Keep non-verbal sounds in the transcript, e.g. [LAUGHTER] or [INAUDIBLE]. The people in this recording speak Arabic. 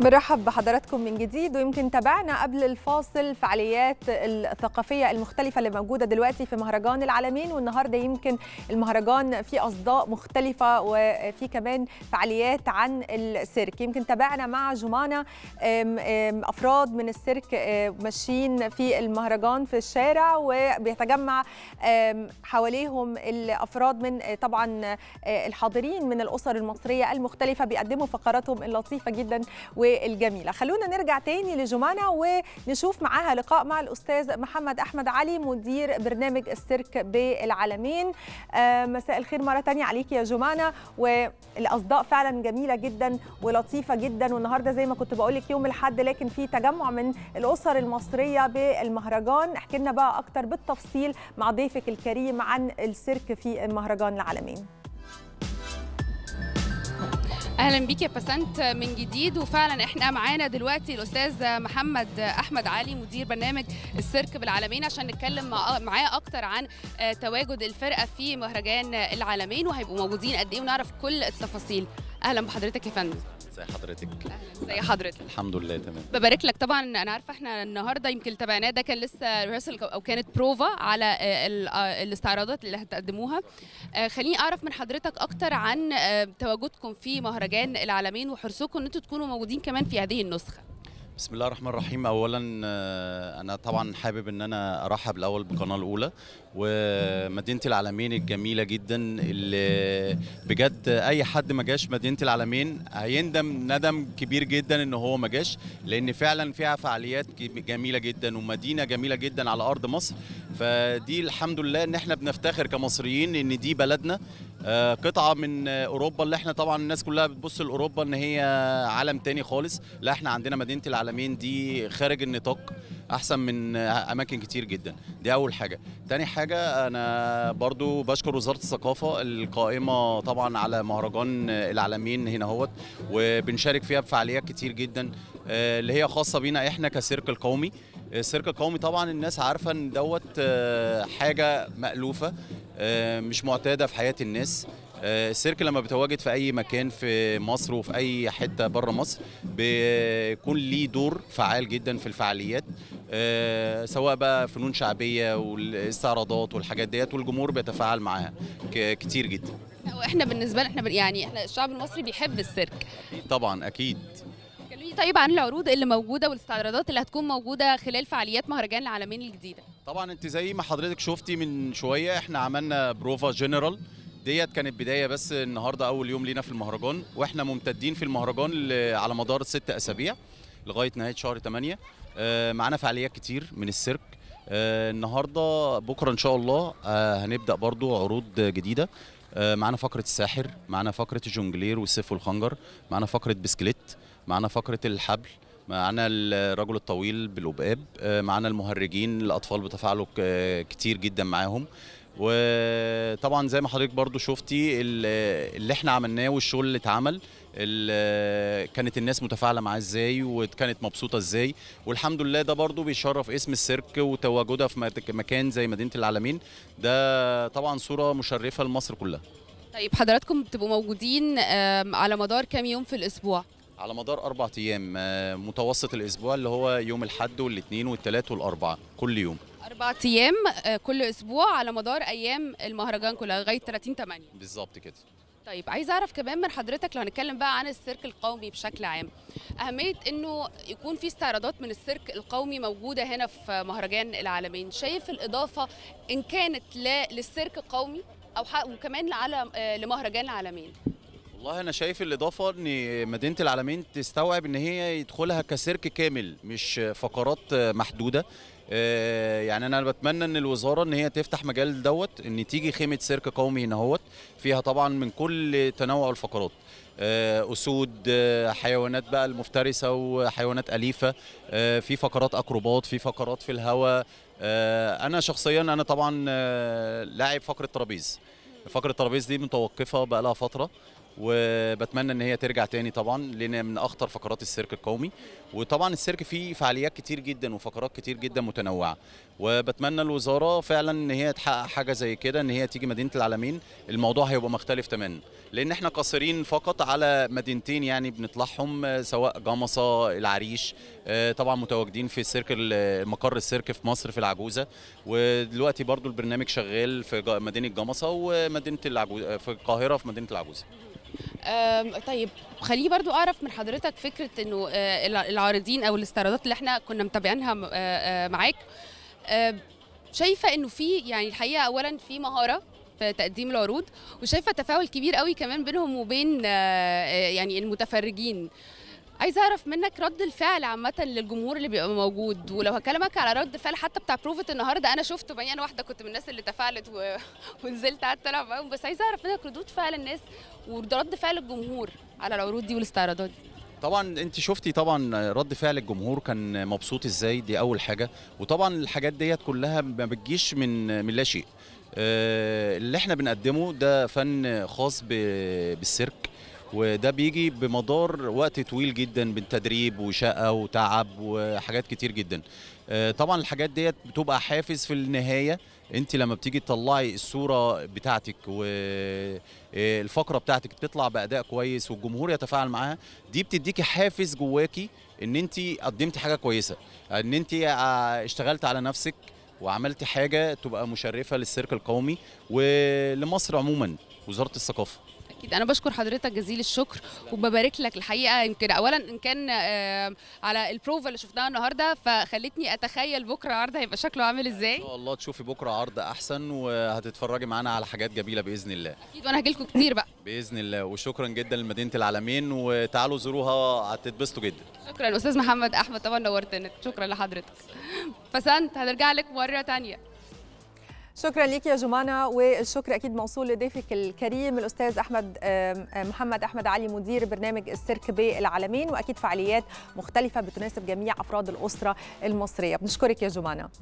بنرحب بحضراتكم من جديد ويمكن تابعنا قبل الفاصل فعاليات الثقافية المختلفة اللي موجودة دلوقتي في مهرجان العالمين والنهاردة يمكن المهرجان فيه أصداء مختلفة وفي كمان فعاليات عن السيرك يمكن تابعنا مع جمانة أفراد من السيرك ماشيين في المهرجان في الشارع وبيتجمع حواليهم الأفراد من طبعا آه، الحاضرين من الأسر المصرية المختلفة بيقدموا فقراتهم اللطيفة جدا و والجميله خلونا نرجع تاني لجمانة ونشوف معاها لقاء مع الاستاذ محمد احمد علي مدير برنامج السيرك بالعالمين آه، مساء الخير مره تانية عليك يا جمانة والاصداء فعلا جميله جدا ولطيفه جدا والنهارده زي ما كنت بقول لك يوم الاحد لكن في تجمع من الاسر المصريه بالمهرجان احكي لنا بقى اكتر بالتفصيل مع ضيفك الكريم عن السيرك في المهرجان العالمين اهلا بيك يا بسنت من جديد وفعلا احنا معانا دلوقتي الاستاذ محمد احمد علي مدير برنامج السيرك بالعالمين عشان نتكلم معاه اكتر عن آه، تواجد الفرقه في مهرجان العالمين وهيبقوا موجودين قد ايه ونعرف كل التفاصيل اهلا بحضرتك يا فندم ازي حضرتك ازي حضرتك الحمد لله تمام ببارك لك طبعا انا عارفه احنا النهارده يمكن تابعناه ده كان لسه ريهرسل او كانت بروفا على آه، آه، الاستعراضات اللي هتقدموها آه، خليني اعرف من حضرتك اكتر عن تواجدكم في مهرجان العالمين وحرصكم ان انتوا تكونوا موجودين كمان في هذه النسخه بسم الله الرحمن الرحيم اولا آه، انا طبعا حابب ان انا ارحب الاول بالقناه الاولى ومدينه العالمين الجميله جدا اللي بجد اي حد ما جاش مدينه العالمين هيندم ندم كبير جدا ان هو ما جاش لان فعلا فيها فعاليات جميله جدا ومدينه جميله جدا على ارض مصر فدي الحمد لله ان احنا بنفتخر كمصريين ان دي بلدنا آه، قطعه من اوروبا اللي احنا طبعا الناس كلها بتبص لاوروبا ان هي عالم تاني خالص لا احنا عندنا مدينه العالمين دي خارج النطاق احسن من اماكن كتير جدا دي اول حاجه تاني حاجه انا برضو بشكر وزاره الثقافه القائمه طبعا على مهرجان العالمين هنا هوت وبنشارك فيها بفعاليات كتير جدا آه، اللي هي خاصه بينا احنا كسيرك القومي السيرك القومي طبعا الناس عارفه ان دوت آه، حاجه مالوفه آه، مش معتاده في حياه الناس آه، السيرك لما بتواجد في اي مكان في مصر وفي اي حته بره مصر بيكون ليه دور فعال جدا في الفعاليات سواء بقى فنون شعبيه والاستعراضات والحاجات ديت والجمهور بيتفاعل معاها كتير جدا احنا بالنسبه لنا احنا يعني احنا الشعب المصري بيحب السيرك طبعا اكيد احكي طيب عن العروض اللي موجوده والاستعراضات اللي هتكون موجوده خلال فعاليات مهرجان العالمين الجديده طبعا انت زي ما حضرتك شفتي من شويه احنا عملنا بروفا جنرال ديت كانت بدايه بس النهارده اول يوم لينا في المهرجان واحنا ممتدين في المهرجان على مدار ست اسابيع لغايه نهايه شهر 8 آه، معانا فعاليات كتير من السيرك آه النهارده بكره ان شاء الله آه هنبدا برضو عروض جديده آه، معانا فقره الساحر معانا فقره الجونجلير والسيف والخنجر معانا فقره بسكليت معانا فقره الحبل معانا الرجل الطويل بالأبقاب آه، معانا المهرجين الأطفال بتفاعلوا كتير جدا معاهم وطبعا زي ما حضرتك برضو شفتي اللي احنا عملناه والشغل اللي اتعمل كانت الناس متفاعله معاه ازاي وكانت مبسوطه ازاي والحمد لله ده برضو بيشرف اسم السيرك وتواجدها في مكان زي مدينه العالمين ده طبعا صوره مشرفه لمصر كلها طيب حضراتكم بتبقوا موجودين على مدار كام يوم في الاسبوع على مدار أربع أيام آه، متوسط الأسبوع اللي هو يوم الحد والاثنين والثلاث والأربعة كل يوم أربع أيام آه، كل أسبوع على مدار أيام المهرجان كلها لغاية 30 8 بالظبط كده طيب عايز اعرف كمان من حضرتك لو هنتكلم بقى عن السيرك القومي بشكل عام اهميه انه يكون في استعراضات من السيرك القومي موجوده هنا في مهرجان العالمين شايف الاضافه ان كانت لا للسيرك القومي او وكمان على آه، لمهرجان العالمين والله انا شايف الاضافه ان مدينه العالمين تستوعب ان هي يدخلها كسيرك كامل مش فقرات محدوده آه، يعني انا بتمنى ان الوزاره ان هي تفتح مجال دوت ان تيجي خيمه سيرك قومي هنا هوت فيها طبعا من كل تنوع الفقرات آه، اسود آه، حيوانات بقى المفترسه وحيوانات اليفه في فقرات اكروبات في فقرات في الهواء انا شخصيا انا طبعا لاعب فقره ترابيز فقره الترابيز دي متوقفه بقى لها فتره وبتمنى ان هي ترجع تاني طبعا لان من اخطر فقرات السيرك القومي وطبعا السيرك فيه فعاليات كتير جدا وفقرات كتير جدا متنوعه وبتمنى الوزاره فعلا ان هي تحقق حاجه زي كده ان هي تيجي مدينه العالمين الموضوع هيبقى مختلف تماما لان احنا قاصرين فقط على مدينتين يعني بنطلعهم سواء جمصه العريش آه، طبعا متواجدين في السيرك مقر السيرك في مصر في العجوزه ودلوقتي برضو البرنامج شغال في مدينه جمصه ومدينه العجوزه في القاهره في مدينه العجوزه طيب خليه برضو اعرف من حضرتك فكره انه آه، العارضين او الاستعراضات اللي احنا كنا متابعينها آه، آه، معاك شايفه انه في يعني الحقيقه اولا في مهاره في تقديم العروض وشايفه تفاعل كبير قوي كمان بينهم وبين يعني المتفرجين عايزه اعرف منك رد الفعل عامه للجمهور اللي بيبقى موجود ولو هكلمك على رد فعل حتى بتاع بروفت النهارده انا شفته بقى انا واحده كنت من الناس اللي تفاعلت و... [LAUGHS] ونزلت قعدت العب معاهم بس عايزه اعرف منك ردود فعل الناس ورد فعل الجمهور على العروض دي والاستعراضات دي طبعا انت شفتي طبعا رد فعل الجمهور كان مبسوط ازاي دي اول حاجه وطبعا الحاجات ديت كلها ما بتجيش من من لا شيء آه، اللي احنا بنقدمه ده فن خاص بالسيرك وده بيجي بمدار وقت طويل جدا من تدريب وشقه وتعب وحاجات كتير جدا آه، طبعا الحاجات ديت بتبقى حافز في النهايه انت لما بتيجي تطلعي الصوره بتاعتك والفقره آه، بتاعتك بتطلع باداء كويس والجمهور يتفاعل معاها دي بتديكي حافز جواكي ان انت قدمتي حاجه كويسه ان انت آه، اشتغلت على نفسك وعملتي حاجه تبقى مشرفه للسيرك القومي ولمصر عموما وزاره الثقافه اكيد انا بشكر حضرتك جزيل الشكر وببارك لك الحقيقه يمكن اولا ان كان آه، على البروفا اللي شفناها النهارده فخلتني اتخيل بكره عرض هيبقى شكله عامل ازاي ان شاء الله تشوفي بكره عرض احسن وهتتفرجي معانا على حاجات جميله باذن الله اكيد وانا هاجي لكم كتير بقى [LAUGHS] باذن الله وشكرا جدا لمدينه العالمين وتعالوا زوروها هتتبسطوا جدا شكرا استاذ محمد احمد طبعا نورتنا شكرا لحضرتك فسنت هنرجع لك مره ثانيه شكرا لك يا جمانة والشكر أكيد موصول لضيفك الكريم الأستاذ أحمد محمد أحمد علي مدير برنامج السيرك بالعالمين وأكيد فعاليات مختلفة بتناسب جميع أفراد الأسرة المصرية بنشكرك يا جمانة